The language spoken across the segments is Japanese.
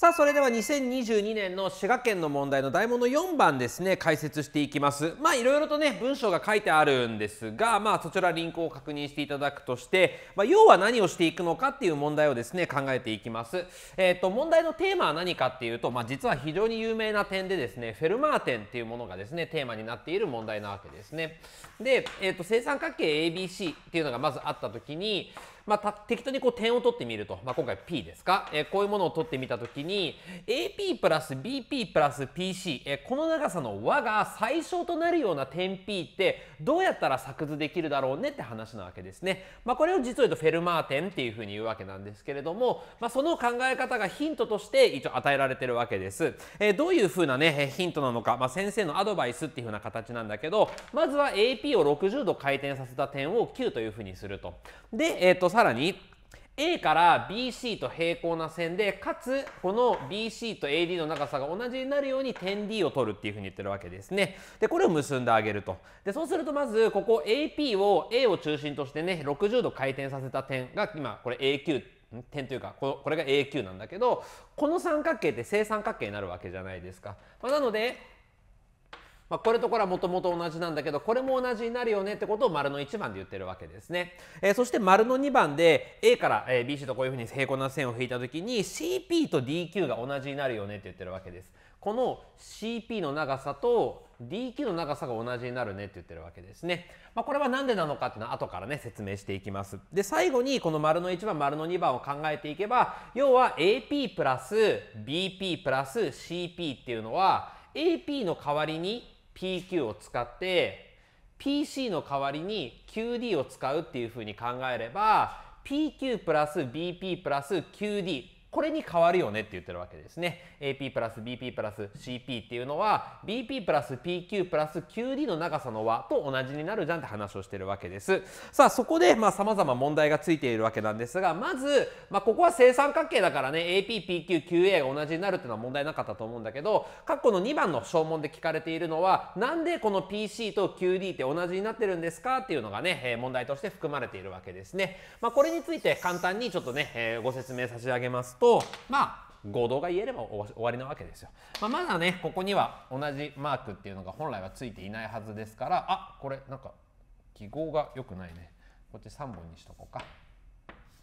さあそれでは2022年の滋賀県の問題の題問の4番ですね解説していきますまあいろいろとね文章が書いてあるんですがまあそちらリンクを確認していただくとして、まあ、要は何をしていくのかっていう問題をですね考えていきますえっ、ー、と問題のテーマは何かっていうとまあ実は非常に有名な点でですねフェルマー点っていうものがですねテーマになっている問題なわけですねでえっ、ー、と正三角形 ABC っていうのがまずあった時にまあ、適当にこう点を取ってみると、まあ、今回 P ですか、えー、こういうものを取ってみたときに AP プラス BP プラス PC、えー、この長さの和が最小となるような点 P ってどうやったら作図できるだろうねって話なわけですね。まあ、これを実を言うとフェルマー点っていうふうに言うわけなんですけれども、まあ、その考え方がヒントとして一応与えられてるわけです。えー、どういうふうな、ね、ヒントなのか、まあ、先生のアドバイスっていうふうな形なんだけどまずは AP を60度回転させた点を Q というふうにすると。で、えーとさらに A から BC と平行な線でかつこの BC と AD の長さが同じになるように点 D を取るっていうふうに言ってるわけですね。でこれを結んであげると。でそうするとまずここ AP を A を中心としてね60度回転させた点が今これ AQ 点というかここれが AQ なんだけどこの三角形って正三角形になるわけじゃないですか。まあ、なのでまあ、これとこれはもともと同じなんだけどこれも同じになるよねってことを丸の1番で言ってるわけですね、えー、そして丸の2番で A から BC とこういうふうに平行な線を引いた時に CP と DQ が同じになるよねって言ってるわけですこの CP の長さと DQ の長さが同じになるねって言ってるわけですね。まあ、これは何でなのかっていうのは後からね説明していきます。で最後にこの丸の1番丸の2番を考えていけば要は AP プラス BP プラス CP っていうのは AP の代わりに PQ を使って PC の代わりに QD を使うっていうふうに考えれば PQ プラス BP プラス QD これに変わるよねって言ってるわけですね。AP プラス BP プラス CP っていうのは BP プラス PQ プラス QD の長さの和と同じになるじゃんって話をしてるわけです。さあそこでまあ様々問題がついているわけなんですがまず、まあ、ここは正三角形だからね APPQQA が同じになるっていうのは問題なかったと思うんだけど括弧の2番の証文で聞かれているのはなんでこの PC と QD って同じになってるんですかっていうのがね問題として含まれているわけですね。まあ、これについて簡単にちょっとね、えー、ご説明差し上げますと、まあ、合同が言えれば終わりなわけですよ。まあ、まだね、ここには同じマークっていうのが本来はついていないはずですから、あこれなんか記号が良くないね。こっち3本にしとこうか。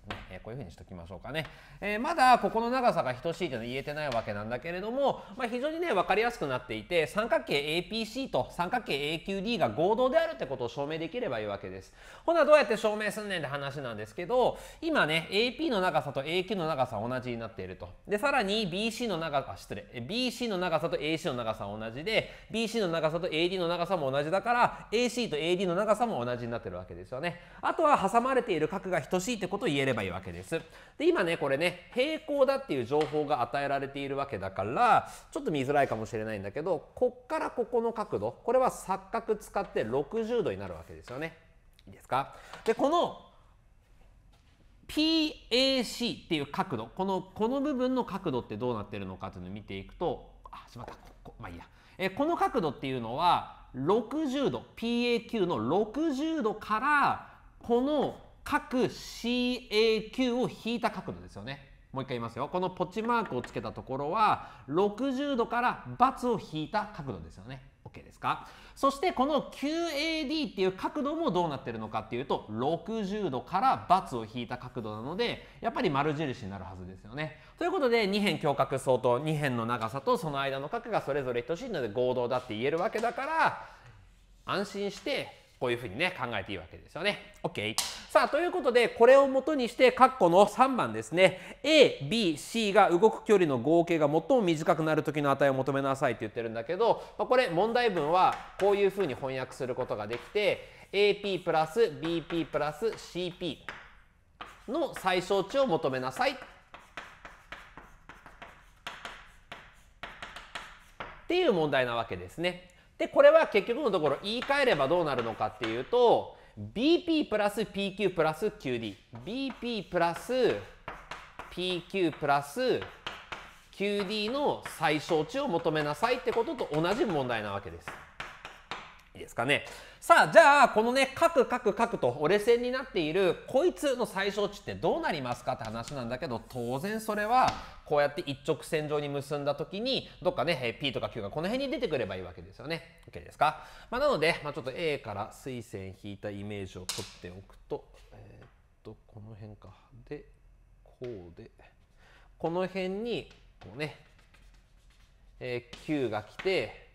ね、えー、こういうふうにしときましょうかね、えー、まだここの長さが等しいというのは言えてないわけなんだけれども、まあ、非常にね分かりやすくなっていて三角形 APC と三角形 AQD が合同であるってことを証明できればいいわけですほなどうやって証明すんねんって話なんですけど今ね AP の長さと AQ の長さ同じになっているとでさらに BC の長さ失礼 BC の長さと AC の長さ同じで BC の長さと AD の長さも同じだから AC と AD の長さも同じになってるわけですよねあとは挟まれている角が等しいってことを言えればばいいわけです。で今ねこれね平行だっていう情報が与えられているわけだからちょっと見づらいかもしれないんだけどこっからここの角度これは錯覚使って60度になるわけですよね。いいですかでこの PAC っていう角度このこの部分の角度ってどうなってるのかっていうのを見ていくとあしまったここまあいいやえこの角度っていうのは60度 PAQ の60度からこの各 CAQ を引いた角度ですよね。もう一回言いますよ。このポチマークをつけたところは60度から×を引いた角度ですよね。OK ですかそしてこの QAD っていう角度もどうなってるのかっていうと60度から×を引いた角度なのでやっぱり丸印になるはずですよね。ということで2辺胸角相当2辺の長さとその間の角がそれぞれ等しいので合同だって言えるわけだから安心してこういうふうにね、考えていいわけですよね。OK。さあ、ということで、これをもとにして、括弧の3番ですね。A、B、C が動く距離の合計が最も短くなる時の値を求めなさいって言ってるんだけど、まあ、これ、問題文はこういうふうに翻訳することができて、AP プラス BP プラス CP の最小値を求めなさい。っていう問題なわけですね。でこれは結局のところ言い換えればどうなるのかっていうと BP プラス PQ プラス QD BP プラス PQ プラス QD の最小値を求めなさいってことと同じ問題なわけです。いいですかね。さあじゃあこのねカクカクカクと折れ線になっているこいつの最小値ってどうなりますかって話なんだけど当然それはこうやって一直線上に結んだ時にどっかね P とか Q がこの辺に出てくればいいわけですよね。OK ですか、まあ、なので、まあ、ちょっと A から水線引いたイメージを取っておくとえー、っとこの辺かでこうでこの辺にこうね、えー、Q が来て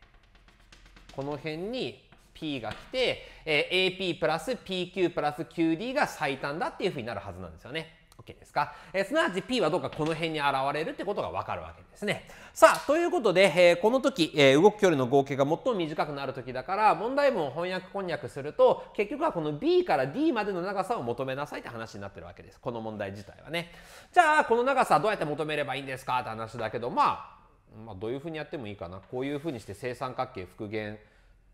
この辺に P が来て、え AP プラス PQ プラス QD が最短だっていうふうになるはずなんですよね。OK ですか、えすなわち P はどうかこの辺に現れるってことが分かるわけですね。さあということで、えー、この時、えー、動く距離の合計が最も短くなる時だから問題文を翻訳こんにゃくすると結局はこの B から D までの長さを求めなさいって話になってるわけですこの問題自体はね。じゃあこの長さどうやって求めればいいんですかって話だけどまあ、まあ、どういうふうにやってもいいかなこういうふうにして正三角形復元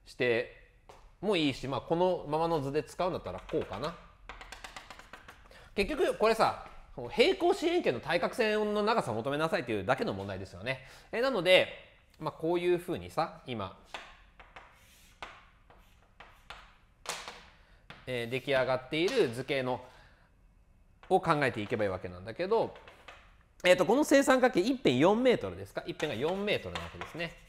してもいいし、まあ、このままの図で使うんだったらこうかな結局これさ平行四辺形の対角線の長さを求めなさいというだけの問題ですよねえなので、まあ、こういうふうにさ今、えー、出来上がっている図形のを考えていけばいいわけなんだけど、えー、とこの正三角形一辺 4m ですか一辺が 4m なわけですね。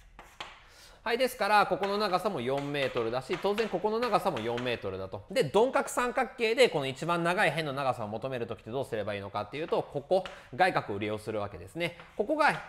はい、ですから、ここの長さも4メートルだし、当然ここの長さも4メートルだと。で、鈍角三角形でこの一番長い辺の長さを求める時ってどうすればいいのかっていうと、ここ、外角を利用するわけですね。ここが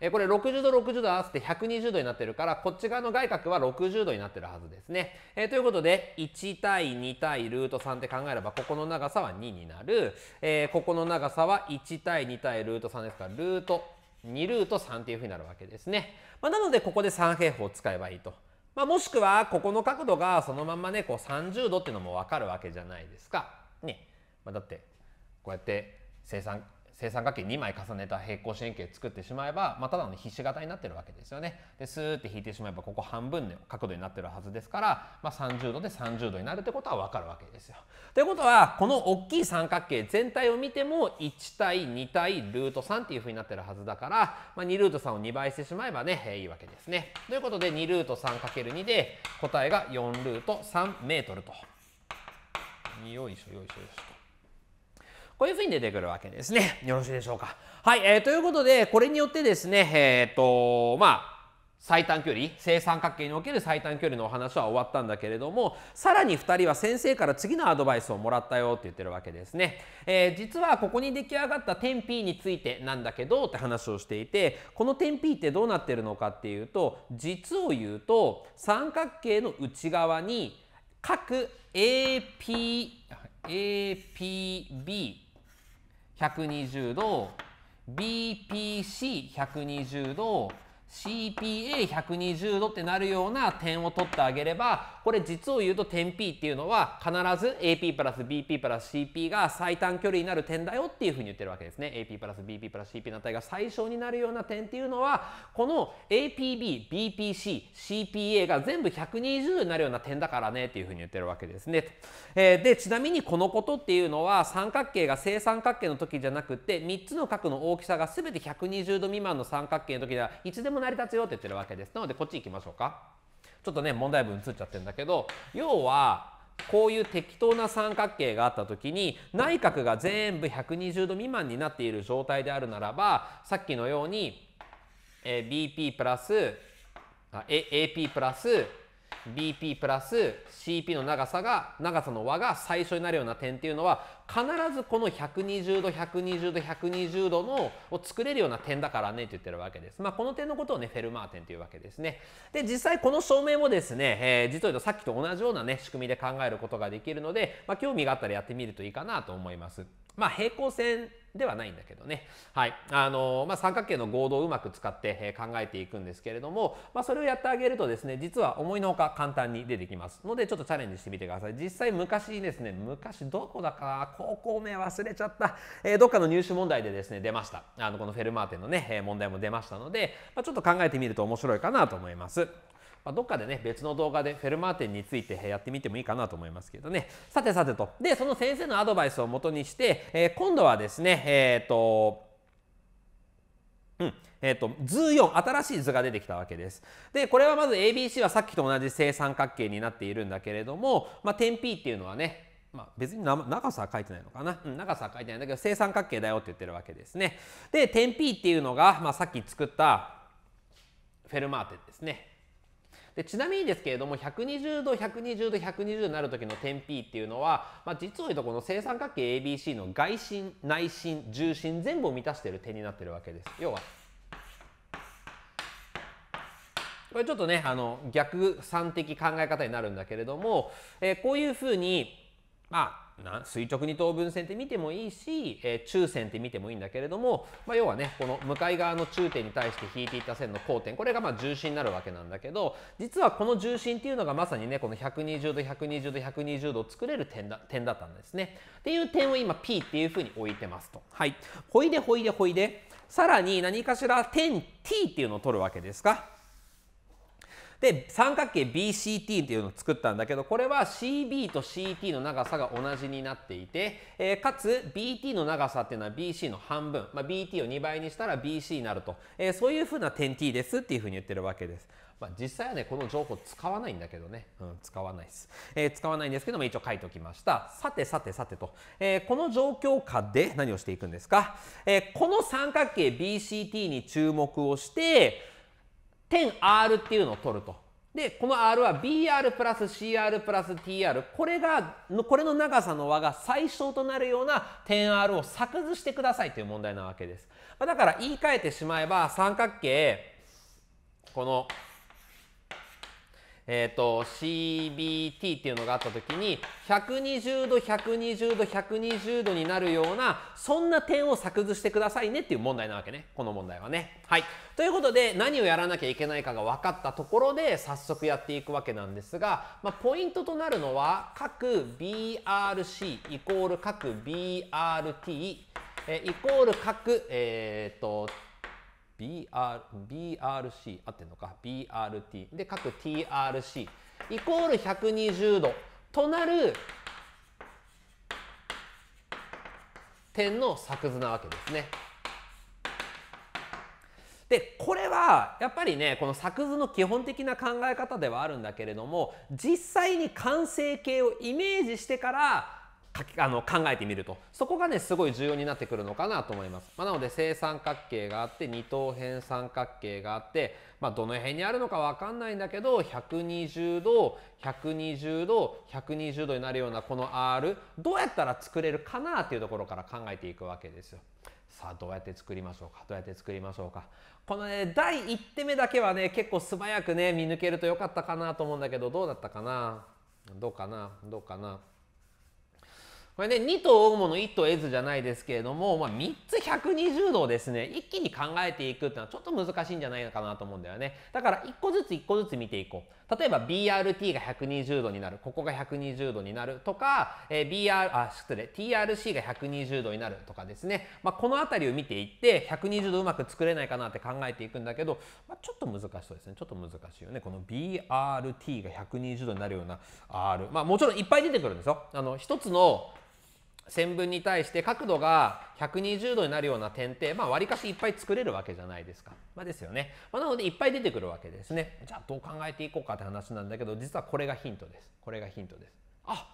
えこれ60度60度合わせて120度になってるからこっち側の外角は60度になってるはずですね。えということで1対2対ルート3って考えればここの長さは2になる、えー、ここの長さは1対2対ルート3ですからルート2ルート3っていうふうになるわけですね。まあ、なのでここで三平方を使えばいいと。まあ、もしくはここの角度がそのままねこう30度っていうのも分かるわけじゃないですか。ねまあ、だってこうやって正三正三角形2枚重ねた平行四辺形作ってしまえば、まあ、ただのひし形になってるわけですよね。でスーって引いてしまえばここ半分の角度になってるはずですから、まあ、30度で30度になるってことは分かるわけですよ。ということはこの大きい三角形全体を見ても1対2対ルート3っていうふうになってるはずだから、まあ、2ルート3を2倍してしまえばね、えー、いいわけですね。ということで2ルート 3×2 で答えが4ルート3メートルと。よいしょよいしょよいしょ。こういうふうに出てくるわけですね。よろしいでしょうか。はい、えー、ということで、これによってですね、えっ、ー、と、まあ、最短距離正三角形における最短距離のお話は終わったんだけれどもさらに2人は先生から次のアドバイスをもらったよって言ってるわけですね、えー、実はここに出来上がった点 P についてなんだけどって話をしていてこの点 P ってどうなってるのかっていうと実を言うと三角形の内側に各 AP APB 120度 BPC120 度 CPA120 度ってなるような点を取ってあげればこれ実を言うと点 P っていうのは必ず AP プラス BP プラス CP が最短距離になる点だよっていうふうに言ってるわけですね。AP プラス BP プラス CP の値が最小になるような点っていうのはこの APB、BPC、CPA が全部120になるような点だからねっていうふうに言ってるわけですね。えー、でちなみにこのことっていうのは三角形が正三角形の時じゃなくて3つの角の大きさが全て120度未満の三角形の時ではいつでも成り立つよって言ってるわけです。なのでこっち行きましょうか。ちょっとね問題文映っちゃってるんだけど要はこういう適当な三角形があった時に内角が全部120度未満になっている状態であるならばさっきのように BP プラス AP プラス BP プラス CP の長さが長さの和が最初になるような点っていうのは必ずこの120度120度120度のを作れるような点だからねって言ってるわけです。まあ、この点のことをねフェルマー点というわけですね。で実際この証明もですね、えー、実を言うとさっきと同じようなね仕組みで考えることができるので、まあ、興味があったらやってみるといいかなと思います。まあ、平行線ではないんだけどね、はいあのまあ、三角形の合同をうまく使って、え考えていくんですけれども、まあ、それをやってあげるとですね実は思いのほか簡単に出てきますのでちょっとチャレンジしてみてください実際昔ですね昔どこだか高校名忘れちゃった、えー、どっかの入試問題でですね出ましたあのこのフェルマーテンのね問題も出ましたので、まあ、ちょっと考えてみると面白いかなと思います。まあ、どっかでね、別の動画でフェルマーテンについてやってみてもいいかなと思いますけどね。さてさてと。で、その先生のアドバイスをもとにして、えー、今度はですね、えっ、ー、と、うんえーと、図4新しい図が出てきたわけです。でこれはまず ABC はさっきと同じ正三角形になっているんだけれども、まあ、点 P っていうのはねまあ、別に長さは書いてないのかな、うん、長さは書いてないんだけど正三角形だよって言ってるわけですね。で点 P っていうのが、まあ、さっき作ったフェルマーテンですね。でちなみにですけれども120度120度120になる時の点 P っていうのは、まあ、実を言うとこの正三角形 ABC の外心内心重心全部を満たしている点になってるわけです。要はこれちょっとねあの逆算的考え方になるんだけれども、えー、こういうふうにまあな垂直二等分線って見てもいいし、えー、中線って見てもいいんだけれども、まあ、要はねこの向かい側の中点に対して引いていた線の交点これがま重心になるわけなんだけど実はこの重心っていうのがまさにねこの120度120度120度を作れる点だ点だったんですね。っていう点を今 P っていうふうに置いてますと。はい、ほいでほいでほいでさらに何かしら点 T っていうのを取るわけですか。で三角形 BCT っていうのを作ったんだけどこれは CB と CT の長さが同じになっていて、えー、かつ BT の長さっていうのは BC の半分、まあ、BT を2倍にしたら BC になると、えー、そういうふうな点 T ですっていうふうに言ってるわけです。まあ、実際はねこの情報使わないんだけどね、うん、使わないです、えー、使わないんですけども一応書いておきましたさてさてさてと、えー、この状況下で何をしていくんですか、えー、この三角形 BCT に注目をして点 R っていうのを取ると。で、この R は BR プラス CR プラス TR。これが、これの長さの和が最小となるような点 R を作図してくださいという問題なわけです。だから言い換えてしまえば、三角形、このえーと、CBT っていうのがあった時に120度120度120度になるようなそんな点を作図してくださいねっていう問題なわけねこの問題はね。はい、ということで何をやらなきゃいけないかが分かったところで早速やっていくわけなんですが、まあ、ポイントとなるのは各 BRC イコール各 BRT えイコール各、えーと BR、BRC 合ってんのか BRT で各 TRC イコール120度となる点の作図なわけですね。でこれはやっぱりねこの作図の基本的な考え方ではあるんだけれども実際に完成形をイメージしてからきあの考えてみるとそこがねすごい重要になってくるのかなと思います、まあ、なので正三角形があって二等辺三角形があって、まあ、どの辺にあるのか分かんないんだけど120度120度120度になるようなこの R どうやったら作れるかなっていうところから考えていくわけですよ。さあどうやって作りましょうかどうやって作りましょうかこのね第1手目だけはね結構素早くね見抜けるとよかったかなと思うんだけどどうだったかなどうかなどうかなこれね2と大物一の「と「得ず」じゃないですけれども、まあ、3つ120度をですね一気に考えていくっていうのはちょっと難しいんじゃないのかなと思うんだよねだから1個ずつ1個ずつ見ていこう例えば BRT が120度になるここが120度になるとか、えー、BR あ失礼 TRC が120度になるとかですね、まあ、この辺りを見ていって120度うまく作れないかなって考えていくんだけど、まあ、ちょっと難しそうですねちょっと難しいよねこの BRT が120度になるような R まあもちろんいっぱい出てくるんですよあの一つの線分に対して角度が120度になるような点って、まあ、割かしいっぱい作れるわけじゃないですか。まあ、ですよね。まあ、なので、いっぱい出てくるわけですね。じゃあ、どう考えていこうかって話なんだけど、実はこれがヒントです。これがヒントです。あ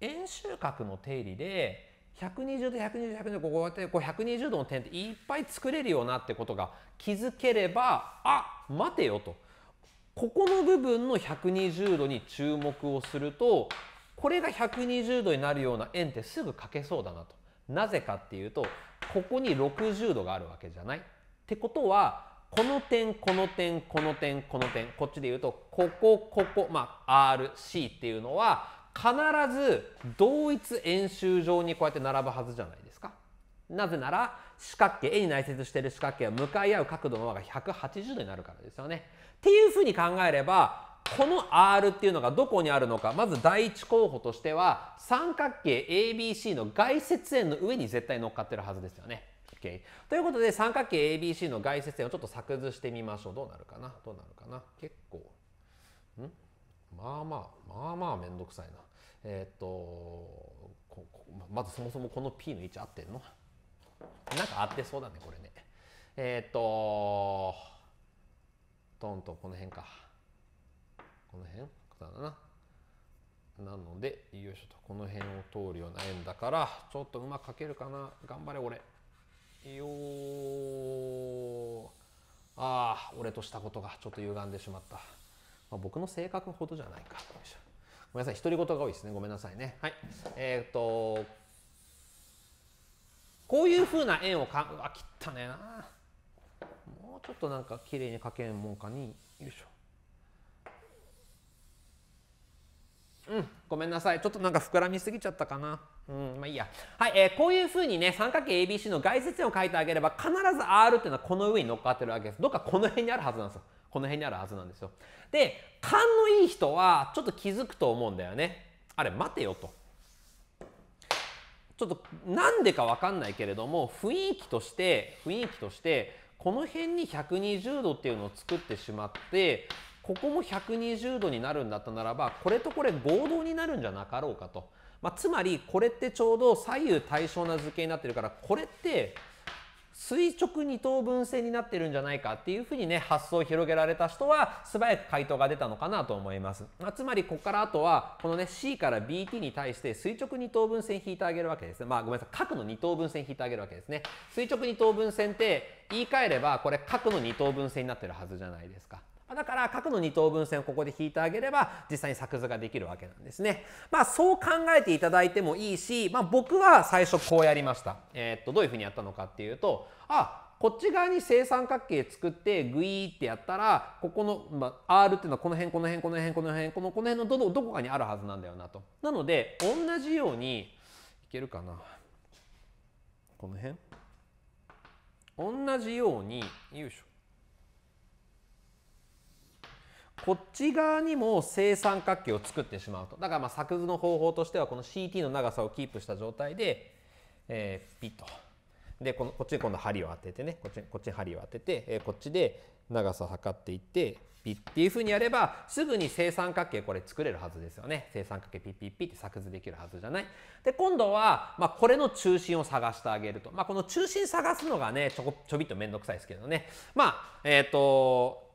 円周角の定理で、120度、120度、120度、ここって、こう120度の点っていっぱい作れるよなってことが気づければ、あ待てよと。ここの部分の120度に注目をすると、これが120度になるような円ってすぐ書けそうだなと。なぜかっていうとここに60度があるわけじゃない。ってことはこの点この点この点この点こっちで言うとここここまあ RC っていうのは必ず同一円周上にこうやって並ぶはずじゃないですか。なぜなら四角形円に内接している四角形は向かい合う角度の和が180度になるからですよね。っていうふうに考えればこの R っていうのがどこにあるのかまず第一候補としては三角形 ABC の外接円の上に絶対乗っかってるはずですよね。Okay、ということで三角形 ABC の外接円をちょっと作図してみましょうどうなるかなどうなるかな結構んまあまあまあまあ面倒くさいなえー、っとまずそもそもこの P の位置合ってんのなんか合ってそうだねこれねえー、っとトントンこの辺か。この辺だななのでよいしょとこの辺を通るような円だからちょっとうまく描けるかな頑張れ俺よああ俺としたことがちょっと歪んでしまった、まあ、僕の性格ほどじゃないかいごめんなさい独り言が多いですねごめんなさいねはいえー、っとこういうふうな円をかうわ切ったねなもうちょっとなんか綺麗に描けんもんかによいしょうん、ごめんなさい。ちょっとなんか膨らみすぎちゃったかな。うん、まあいいや。はい、えー、こういうふうにね、三角形 ABC の外接点を書いてあげれば、必ず R っていうのはこの上に乗っかってるわけです。どっかこの辺にあるはずなんですよ。この辺にあるはずなんですよ。で、勘のいい人は、ちょっと気づくと思うんだよね。あれ、待てよと。ちょっと、なんでかわかんないけれども、雰囲気として、雰囲気として、この辺に120度っていうのを作ってしまってここも120度になるんだったならばこれとこれ合同になるんじゃなかろうかと、まあ、つまりこれってちょうど左右対称な図形になってるからこれって垂直二等分線になってるんじゃないかっていうふうにね発想を広げられた人は素早く回答が出たのかなと思います、まあ、つまりここからあとはこのね C から BT に対して垂直二等分線引いてあげるわけですねまあごめんなさい角の二等分線引いてあげるわけですね垂直二等分線って言い換えればこれ角の二等分線になってるはずじゃないですかだから角の二等分線をここで引いてあげれば実際に作図ができるわけなんですね。まあそう考えていただいてもいいし、まあ、僕は最初こうやりました。えー、っとどういうふうにやったのかっていうとあこっち側に正三角形作ってグイーってやったらここの、まあ、R っていうのはこの辺この辺この辺この辺このこの辺のどどこかにあるはずなんだよなと。なので同じようにいけるかなこの辺同じようによいしょこっち側にも正三角形を作ってしまうとだからまあ作図の方法としてはこの CT の長さをキープした状態で、えー、ピッとでこのこっちに今度針を当ててねこっちこっちに針を当てて、えー、こっちで長さを測っていってピッっていうふうにやればすぐに正三角形これ作れるはずですよね正三角形ピッピッピッって作図できるはずじゃないで今度は、まあ、これの中心を探してあげると、まあ、この中心探すのがねちょこちょびっと面倒くさいですけどねまあえっ、ー、と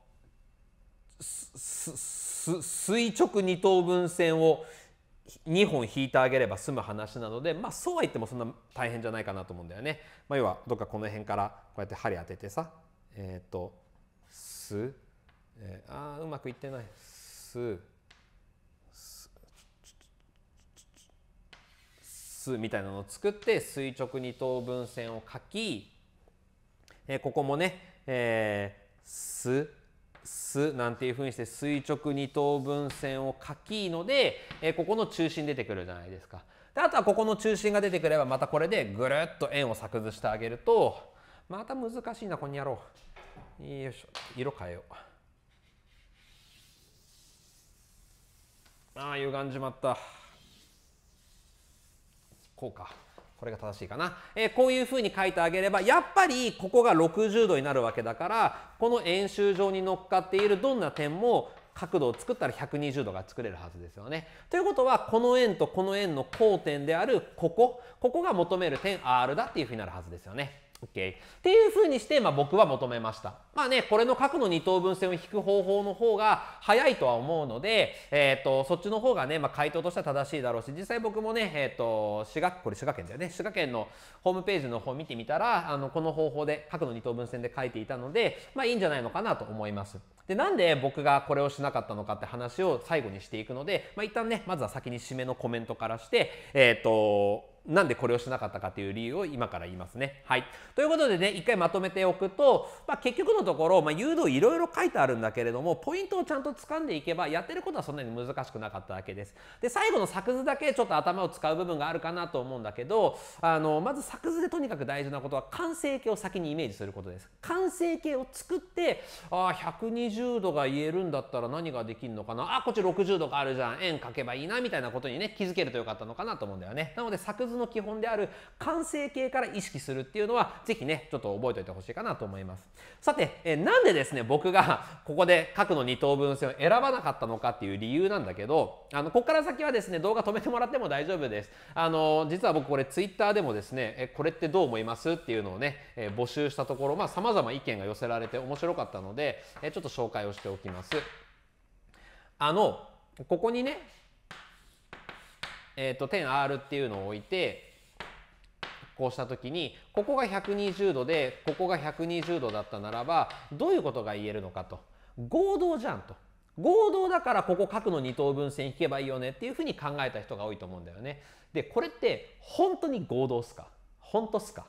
垂直二等分線を2本引いてあげれば済む話なので、まあ、そうは言ってもそんな大変じゃないかなと思うんだよね。まあ、要はどっかこの辺からこうやって針当ててさ「えっ、ー、とす」えー、あうまくいってない「す」すみたいなのを作って垂直二等分線を書き、えー、ここもね「えー、す」すなんていうふうにして垂直二等分線を書きので、えここの中心出てくるじゃないですか。であとはここの中心が出てくればまたこれでぐるっと円を作図してあげるとまた難しいなここにやろう。よいしょ色変えよう。ああ歪んじまった。こうか。これが正しいかな、えー、こういうふうに書いてあげればやっぱりここが60度になるわけだからこの円周上に乗っかっているどんな点も角度を作ったら120度が作れるはずですよね。ということはこの円とこの円の交点であるここここが求める点 R だっていうふうになるはずですよね。OK。っていう風にして、まあ、僕は求めました。まあね、これの角の二等分線を引く方法の方が早いとは思うので、えっ、ー、と、そっちの方がね、まあ、回答としては正しいだろうし、実際僕もね、えっ、ー、と、滋賀、これ滋賀県だよね、滋賀県のホームページの方見てみたら、あの、この方法で、角の二等分線で書いていたので、まあいいんじゃないのかなと思います。で、なんで僕がこれをしなかったのかって話を最後にしていくので、まあ一旦ね、まずは先に締めのコメントからして、えっ、ー、と、なんでこれをしなかったかという理由を今から言いますね。はい、ということでね一回まとめておくと、まあ、結局のところ、まあ、誘導いろいろ書いてあるんだけれどもポイントをちゃんと掴んでいけばやってることはそんなに難しくなかっただけです。で最後の作図だけちょっと頭を使う部分があるかなと思うんだけどあのまず作図でとにかく大事なことは完成形を先にイメージすることです。完成形を作ってああ、120度が言えるんだったら何ができるのかなあこっち60度があるじゃん円書けばいいなみたいなことにね気づけるとよかったのかなと思うんだよね。なので作図ずの基本である完成形から意識するっていうのは、是非ね、ちょっと覚えておいてほしいかなと思います。さて、えなんでですね、僕が ここで核の二等分線を選ばなかったのかっていう理由なんだけど、あの、ここから先はですね、動画止めてもらっても大丈夫です。あの、実は僕これ Twitter でもですね、えこれってどう思いますっていうのをね、え募集したところ、まあ、様々意見が寄せられて面白かったので、えちょっと紹介をしておきます。あの、ここにね、えーと、10R っていうのを置いてこうした時にここが120度でここが120度だったならばどういうことが言えるのかと合同じゃんと合同だからここ角の二等分線引けばいいよねっていうふうに考えた人が多いと思うんだよね。でこれって本当に合同っすか本当っすか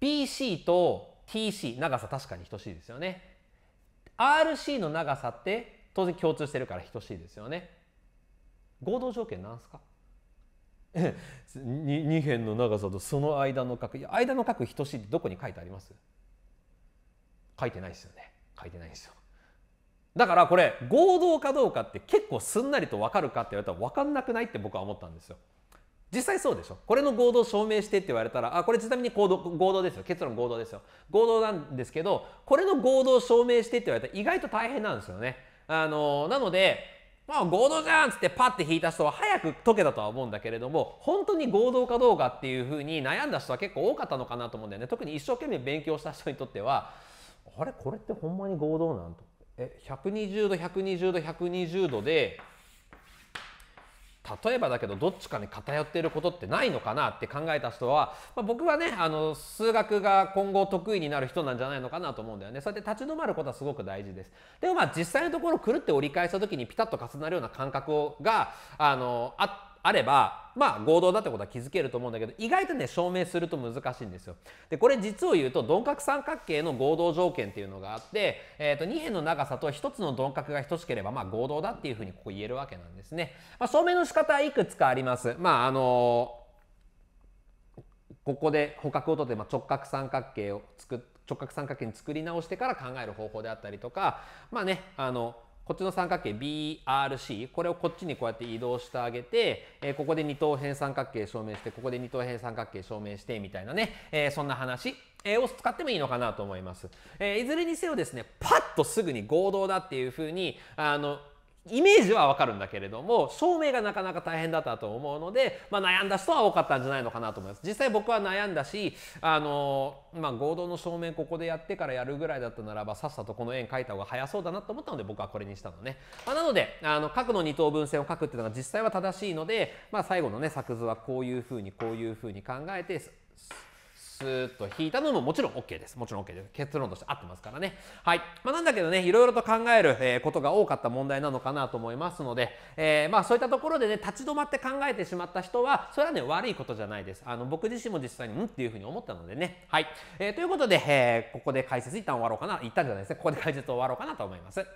?BC と TC 長さ確かに等しいですよね。RC の長さって当然共通してるから等しいですよね合同条件なんですか2 辺の長さとその間の角間の角等しいってどこに書いてあります書いてないですよね書いてないんですよだからこれ合同かどうかって結構すんなりと分かるかって言われたら分かんなくないって僕は思ったんですよ実際そうでしょこれの合同証明してって言われたらあこれちなみに合同合同ですよ結論合同ですよ合同なんですけどこれの合同証明してって言われたら意外と大変なんですよねあのなので、まあ、合同じゃんっつってパッて引いた人は早く解けたとは思うんだけれども本当に合同かどうかっていうふうに悩んだ人は結構多かったのかなと思うんだよね特に一生懸命勉強した人にとってはあれこれってほんまに合同なんとえ120度120度120度で例えばだけどどっちかに偏っていることってないのかなって考えた人は、まあ、僕はねあの数学が今後得意になる人なんじゃないのかなと思うんだよねそうやって立ち止まることはすごく大事ですでもまあ実際のところ狂って折り返した時にピタッと重なるような感覚をがあのあってあれば、まあ、合同だってことは気づけると思うんだけど意外とね証明すると難しいんですよ。でこれ実を言うと鈍角三角形の合同条件っていうのがあって、えー、と2辺の長さと1つの鈍角が等しければ、まあ、合同だっていうふうにここ言えるわけなんですね。まあ、証明の仕方はいくつかあります。まああのここで捕獲をとって、まあ、直角三角形を作直角三角形に作り直してから考える方法であったりとかまあねあのこっちの三角形 BRC これをこっちにこうやって移動してあげて、えー、ここで二等辺三角形証明してここで二等辺三角形証明してみたいなね、えー、そんな話えを使ってもいいのかなと思います、えー、いずれにせよですねパッとすぐに合同だっていうふうにあのイメージはわかるんだけれども証明がなかなか大変だったと思うので、まあ、悩んだ人は多かったんじゃないのかなと思います実際僕は悩んだしあの、まあ、合同の証明ここでやってからやるぐらいだったならばさっさとこの円描いた方が早そうだなと思ったので僕はこれにしたのね、まあ、なのであの角の二等分線を書くっていうのが実際は正しいので、まあ、最後のね作図はこういうふうにこういうふうに考えてスーッと引いたのももちろん OK です。もちろん OK です。結論として合ってますからね。はい。まあ、なんだけどね、いろいろと考える、えことが多かった問題なのかなと思いますので、えー、まあそういったところでね、立ち止まって考えてしまった人は、それはね、悪いことじゃないです。あの、僕自身も実際に、んっていうふうに思ったのでね。はい。えー、ということで、えー、ここで解説一旦終わろうかな。一旦じゃないですね。ここで解説終わろうかなと思います。